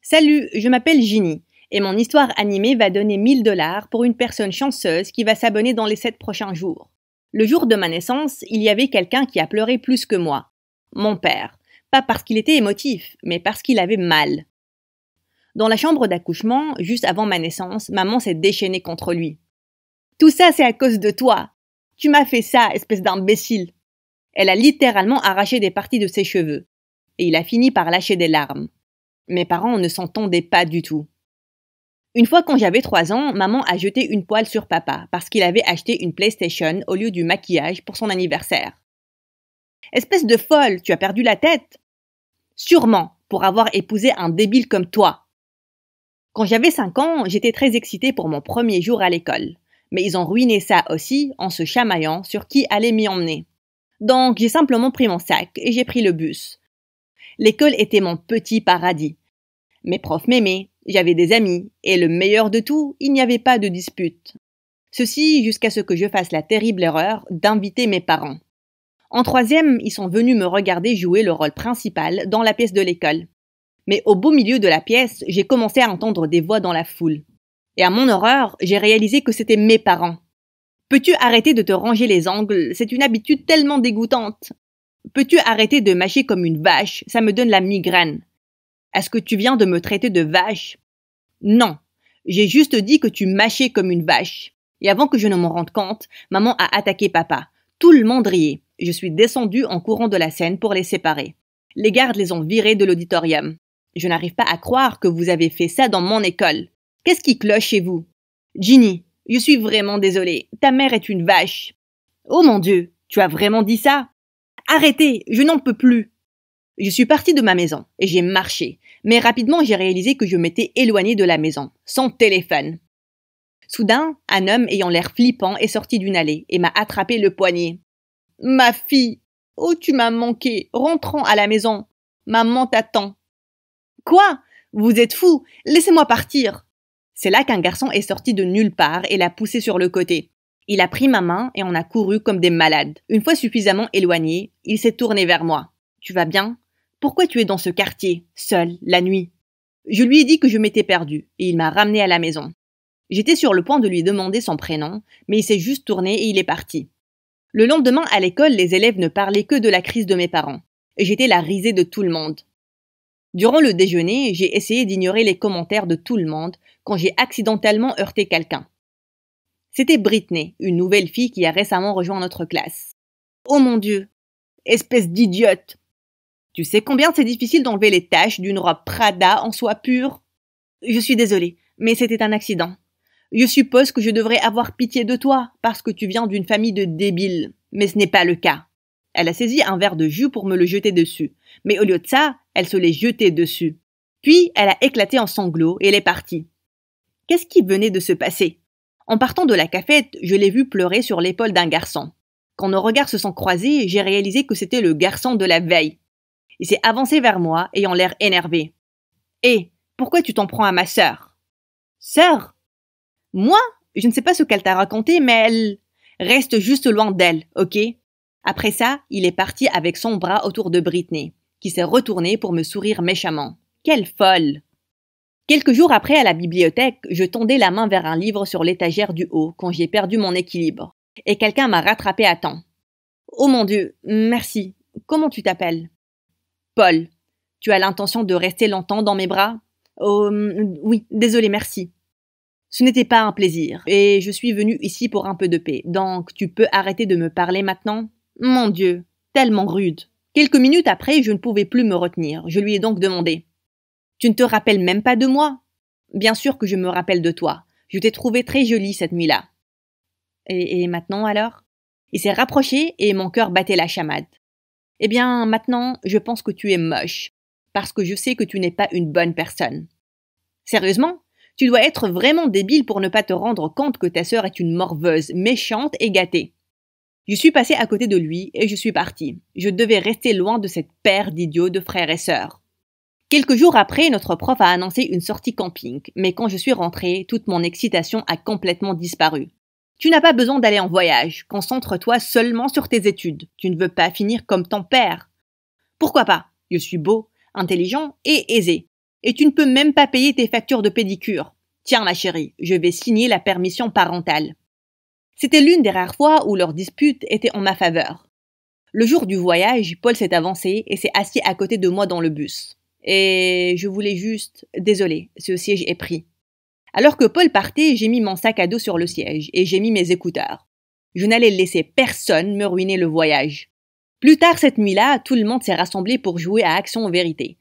Salut, je m'appelle Ginny et mon histoire animée va donner 1000 dollars pour une personne chanceuse qui va s'abonner dans les 7 prochains jours. Le jour de ma naissance, il y avait quelqu'un qui a pleuré plus que moi. Mon père. Pas parce qu'il était émotif, mais parce qu'il avait mal. Dans la chambre d'accouchement, juste avant ma naissance, maman s'est déchaînée contre lui. Tout ça, c'est à cause de toi. Tu m'as fait ça, espèce d'imbécile. Elle a littéralement arraché des parties de ses cheveux. Et il a fini par lâcher des larmes. Mes parents ne s'entendaient pas du tout. Une fois quand j'avais 3 ans, maman a jeté une poêle sur papa parce qu'il avait acheté une PlayStation au lieu du maquillage pour son anniversaire. Espèce de folle, tu as perdu la tête Sûrement, pour avoir épousé un débile comme toi. Quand j'avais 5 ans, j'étais très excitée pour mon premier jour à l'école. Mais ils ont ruiné ça aussi en se chamaillant sur qui allait m'y emmener. Donc j'ai simplement pris mon sac et j'ai pris le bus. L'école était mon petit paradis. Mes profs m'aimaient, j'avais des amis, et le meilleur de tout, il n'y avait pas de dispute. Ceci jusqu'à ce que je fasse la terrible erreur d'inviter mes parents. En troisième, ils sont venus me regarder jouer le rôle principal dans la pièce de l'école. Mais au beau milieu de la pièce, j'ai commencé à entendre des voix dans la foule. Et à mon horreur, j'ai réalisé que c'était mes parents. Peux-tu arrêter de te ranger les angles C'est une habitude tellement dégoûtante. Peux-tu arrêter de mâcher comme une vache Ça me donne la migraine. Est-ce que tu viens de me traiter de vache Non, j'ai juste dit que tu mâchais comme une vache. Et avant que je ne m'en rende compte, maman a attaqué papa. Tout le monde riait. Je suis descendue en courant de la scène pour les séparer. Les gardes les ont virés de l'auditorium. Je n'arrive pas à croire que vous avez fait ça dans mon école. Qu'est-ce qui cloche chez vous Ginny, je suis vraiment désolée. Ta mère est une vache. Oh mon Dieu, tu as vraiment dit ça Arrêtez, je n'en peux plus. Je suis partie de ma maison et j'ai marché, mais rapidement j'ai réalisé que je m'étais éloignée de la maison, sans téléphone. Soudain, un homme ayant l'air flippant est sorti d'une allée et m'a attrapé le poignet. Ma fille Oh, tu m'as manqué Rentrons à la maison Maman t'attend Quoi Vous êtes fou Laissez-moi partir C'est là qu'un garçon est sorti de nulle part et l'a poussé sur le côté. Il a pris ma main et on a couru comme des malades. Une fois suffisamment éloigné, il s'est tourné vers moi. Tu vas bien pourquoi tu es dans ce quartier, seul, la nuit Je lui ai dit que je m'étais perdu, et il m'a ramené à la maison. J'étais sur le point de lui demander son prénom, mais il s'est juste tourné et il est parti. Le lendemain, à l'école, les élèves ne parlaient que de la crise de mes parents. et J'étais la risée de tout le monde. Durant le déjeuner, j'ai essayé d'ignorer les commentaires de tout le monde quand j'ai accidentellement heurté quelqu'un. C'était Britney, une nouvelle fille qui a récemment rejoint notre classe. Oh mon Dieu Espèce d'idiote tu sais combien c'est difficile d'enlever les taches d'une robe Prada en soie pure Je suis désolée, mais c'était un accident. Je suppose que je devrais avoir pitié de toi, parce que tu viens d'une famille de débiles, mais ce n'est pas le cas. Elle a saisi un verre de jus pour me le jeter dessus, mais au lieu de ça, elle se l'est jeté dessus. Puis elle a éclaté en sanglots et elle est partie. Qu'est-ce qui venait de se passer En partant de la cafette, je l'ai vue pleurer sur l'épaule d'un garçon. Quand nos regards se sont croisés, j'ai réalisé que c'était le garçon de la veille. Il s'est avancé vers moi, ayant l'air énervé. Hé, eh, pourquoi tu t'en prends à ma sœur Sœur Moi Je ne sais pas ce qu'elle t'a raconté, mais elle. Reste juste loin d'elle, ok Après ça, il est parti avec son bras autour de Britney, qui s'est retournée pour me sourire méchamment. Quelle folle Quelques jours après, à la bibliothèque, je tendais la main vers un livre sur l'étagère du haut quand j'ai perdu mon équilibre. Et quelqu'un m'a rattrapé à temps. Oh mon Dieu, merci. Comment tu t'appelles Paul, tu as l'intention de rester longtemps dans mes bras Oh, hum, oui, désolé, merci. Ce n'était pas un plaisir, et je suis venu ici pour un peu de paix, donc tu peux arrêter de me parler maintenant Mon Dieu, tellement rude. Quelques minutes après, je ne pouvais plus me retenir. Je lui ai donc demandé Tu ne te rappelles même pas de moi Bien sûr que je me rappelle de toi. Je t'ai trouvé très jolie cette nuit-là. Et, et maintenant alors Il s'est rapproché et mon cœur battait la chamade. Eh bien, maintenant, je pense que tu es moche, parce que je sais que tu n'es pas une bonne personne. Sérieusement Tu dois être vraiment débile pour ne pas te rendre compte que ta sœur est une morveuse, méchante et gâtée. Je suis passée à côté de lui et je suis partie. Je devais rester loin de cette paire d'idiots de frères et sœurs. Quelques jours après, notre prof a annoncé une sortie camping, mais quand je suis rentrée, toute mon excitation a complètement disparu. Tu n'as pas besoin d'aller en voyage, concentre-toi seulement sur tes études, tu ne veux pas finir comme ton père. Pourquoi pas Je suis beau, intelligent et aisé. Et tu ne peux même pas payer tes factures de pédicure. Tiens ma chérie, je vais signer la permission parentale. C'était l'une des rares fois où leur dispute était en ma faveur. Le jour du voyage, Paul s'est avancé et s'est assis à côté de moi dans le bus. Et je voulais juste. Désolé, ce siège est pris. Alors que Paul partait, j'ai mis mon sac à dos sur le siège et j'ai mis mes écouteurs. Je n'allais laisser personne me ruiner le voyage. Plus tard cette nuit-là, tout le monde s'est rassemblé pour jouer à Action Vérité.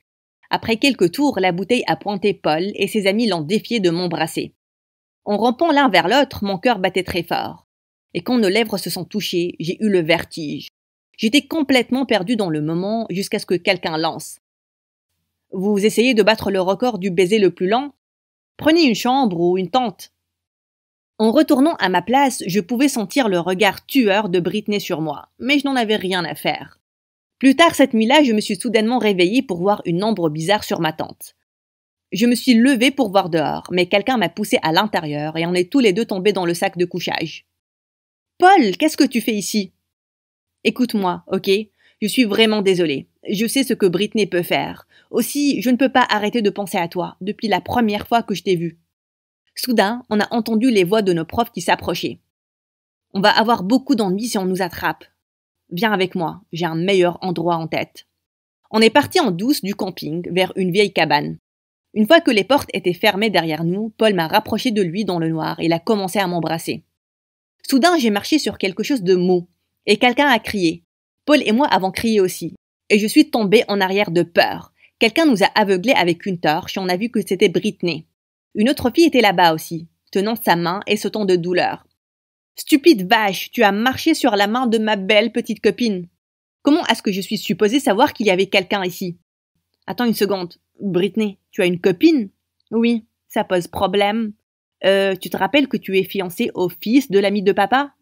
Après quelques tours, la bouteille a pointé Paul et ses amis l'ont défié de m'embrasser. En rampant l'un vers l'autre, mon cœur battait très fort. Et quand nos lèvres se sont touchées, j'ai eu le vertige. J'étais complètement perdu dans le moment jusqu'à ce que quelqu'un lance. Vous essayez de battre le record du baiser le plus lent Prenez une chambre ou une tente. En retournant à ma place, je pouvais sentir le regard tueur de Britney sur moi, mais je n'en avais rien à faire. Plus tard cette nuit-là, je me suis soudainement réveillée pour voir une ombre bizarre sur ma tente. Je me suis levée pour voir dehors, mais quelqu'un m'a poussée à l'intérieur et on est tous les deux tombés dans le sac de couchage. Paul, qu'est-ce que tu fais ici Écoute-moi, ok Je suis vraiment désolée je sais ce que Britney peut faire. Aussi, je ne peux pas arrêter de penser à toi, depuis la première fois que je t'ai vue. Soudain, on a entendu les voix de nos profs qui s'approchaient. On va avoir beaucoup d'ennuis si on nous attrape. Viens avec moi, j'ai un meilleur endroit en tête. On est parti en douce du camping vers une vieille cabane. Une fois que les portes étaient fermées derrière nous, Paul m'a rapproché de lui dans le noir et l'a a commencé à m'embrasser. Soudain, j'ai marché sur quelque chose de mou et quelqu'un a crié. Paul et moi avons crié aussi, et je suis tombée en arrière de peur. Quelqu'un nous a aveuglés avec une torche et on a vu que c'était Britney. Une autre fille était là-bas aussi, tenant sa main et sautant de douleur. Stupide vache, tu as marché sur la main de ma belle petite copine. Comment est-ce que je suis supposée savoir qu'il y avait quelqu'un ici Attends une seconde. Britney, tu as une copine Oui, ça pose problème. Euh, tu te rappelles que tu es fiancée au fils de l'ami de papa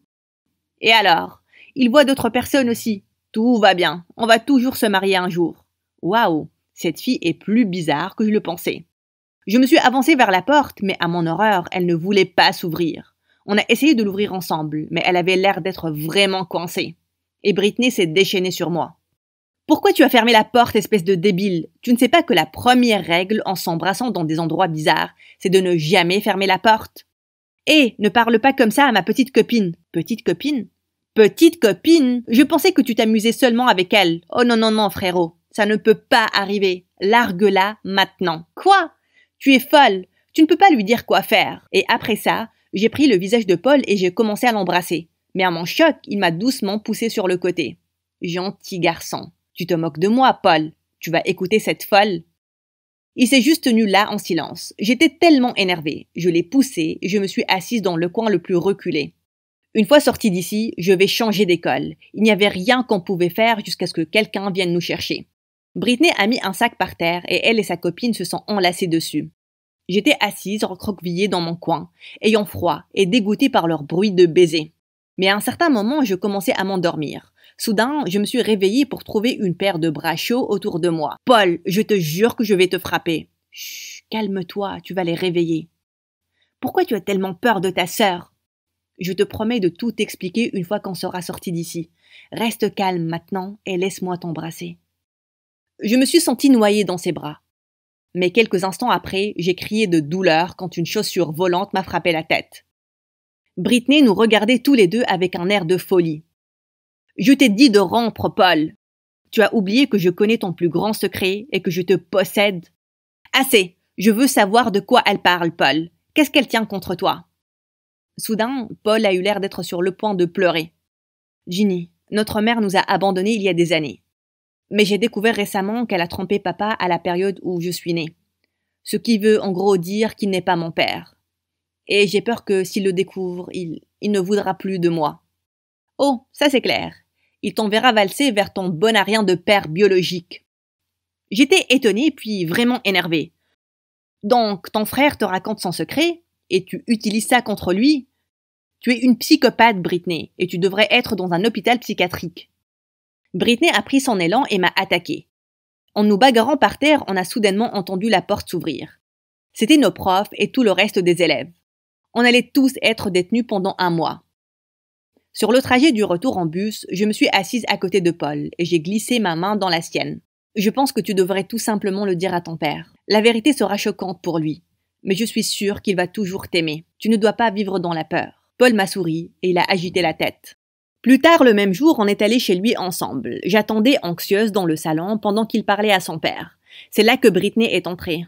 Et alors Il voit d'autres personnes aussi. Tout va bien, on va toujours se marier un jour. Waouh, cette fille est plus bizarre que je le pensais. Je me suis avancée vers la porte, mais à mon horreur, elle ne voulait pas s'ouvrir. On a essayé de l'ouvrir ensemble, mais elle avait l'air d'être vraiment coincée. Et Britney s'est déchaînée sur moi. Pourquoi tu as fermé la porte, espèce de débile Tu ne sais pas que la première règle en s'embrassant dans des endroits bizarres, c'est de ne jamais fermer la porte. Hé, eh, ne parle pas comme ça à ma petite copine. Petite copine Petite copine, je pensais que tu t'amusais seulement avec elle. Oh non, non, non, frérot, ça ne peut pas arriver. Largue-la maintenant. Quoi Tu es folle. Tu ne peux pas lui dire quoi faire. Et après ça, j'ai pris le visage de Paul et j'ai commencé à l'embrasser. Mais à mon choc, il m'a doucement poussé sur le côté. Gentil garçon. Tu te moques de moi, Paul. Tu vas écouter cette folle. Il s'est juste tenu là en silence. J'étais tellement énervée. Je l'ai poussé, je me suis assise dans le coin le plus reculé. Une fois sorti d'ici, je vais changer d'école. Il n'y avait rien qu'on pouvait faire jusqu'à ce que quelqu'un vienne nous chercher. Britney a mis un sac par terre et elle et sa copine se sont enlacées dessus. J'étais assise, recroquevillée dans mon coin, ayant froid et dégoûtée par leur bruit de baiser. Mais à un certain moment, je commençais à m'endormir. Soudain, je me suis réveillée pour trouver une paire de bras chauds autour de moi. Paul, je te jure que je vais te frapper. Chut, calme-toi, tu vas les réveiller. Pourquoi tu as tellement peur de ta sœur je te promets de tout t'expliquer une fois qu'on sera sorti d'ici. Reste calme maintenant et laisse-moi t'embrasser. Je me suis sentie noyée dans ses bras. Mais quelques instants après, j'ai crié de douleur quand une chaussure volante m'a frappé la tête. Britney nous regardait tous les deux avec un air de folie. Je t'ai dit de rompre, Paul. Tu as oublié que je connais ton plus grand secret et que je te possède. Assez. Je veux savoir de quoi elle parle, Paul. Qu'est-ce qu'elle tient contre toi? Soudain, Paul a eu l'air d'être sur le point de pleurer. Ginny, notre mère nous a abandonnés il y a des années. Mais j'ai découvert récemment qu'elle a trompé papa à la période où je suis née. Ce qui veut en gros dire qu'il n'est pas mon père. Et j'ai peur que s'il le découvre, il, ne voudra plus de moi. Oh, ça c'est clair. Il t'enverra valser vers ton bon à de père biologique. J'étais étonnée puis vraiment énervée. Donc, ton frère te raconte son secret, et tu utilises ça contre lui, tu es une psychopathe, Britney, et tu devrais être dans un hôpital psychiatrique. Britney a pris son élan et m'a attaqué. En nous bagarrant par terre, on a soudainement entendu la porte s'ouvrir. C'était nos profs et tout le reste des élèves. On allait tous être détenus pendant un mois. Sur le trajet du retour en bus, je me suis assise à côté de Paul et j'ai glissé ma main dans la sienne. Je pense que tu devrais tout simplement le dire à ton père. La vérité sera choquante pour lui mais je suis sûre qu'il va toujours t'aimer. Tu ne dois pas vivre dans la peur. Paul m'a souri et il a agité la tête. Plus tard le même jour, on est allé chez lui ensemble. J'attendais anxieuse dans le salon pendant qu'il parlait à son père. C'est là que Britney est entrée.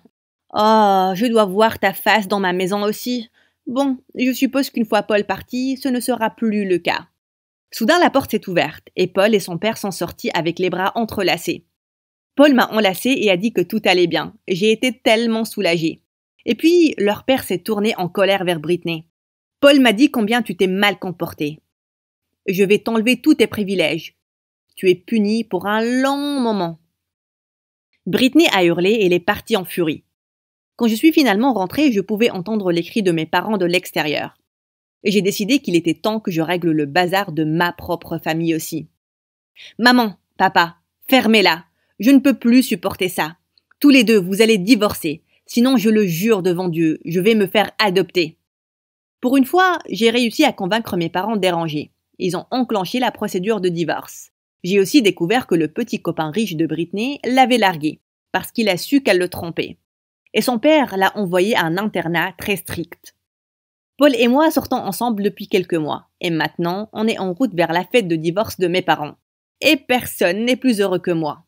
Oh, je dois voir ta face dans ma maison aussi. Bon, je suppose qu'une fois Paul parti, ce ne sera plus le cas. Soudain, la porte s'est ouverte et Paul et son père sont sortis avec les bras entrelacés. Paul m'a enlacée et a dit que tout allait bien. J'ai été tellement soulagée. Et puis, leur père s'est tourné en colère vers Britney. Paul m'a dit combien tu t'es mal comporté. Je vais t'enlever tous tes privilèges. Tu es puni pour un long moment. Britney a hurlé et elle est partie en furie. Quand je suis finalement rentrée, je pouvais entendre les cris de mes parents de l'extérieur. J'ai décidé qu'il était temps que je règle le bazar de ma propre famille aussi. Maman, papa, fermez-la. Je ne peux plus supporter ça. Tous les deux, vous allez divorcer. Sinon, je le jure devant Dieu, je vais me faire adopter. Pour une fois, j'ai réussi à convaincre mes parents dérangés. Ils ont enclenché la procédure de divorce. J'ai aussi découvert que le petit copain riche de Britney l'avait largué, parce qu'il a su qu'elle le trompait. Et son père l'a envoyé à un internat très strict. Paul et moi sortons ensemble depuis quelques mois, et maintenant on est en route vers la fête de divorce de mes parents. Et personne n'est plus heureux que moi.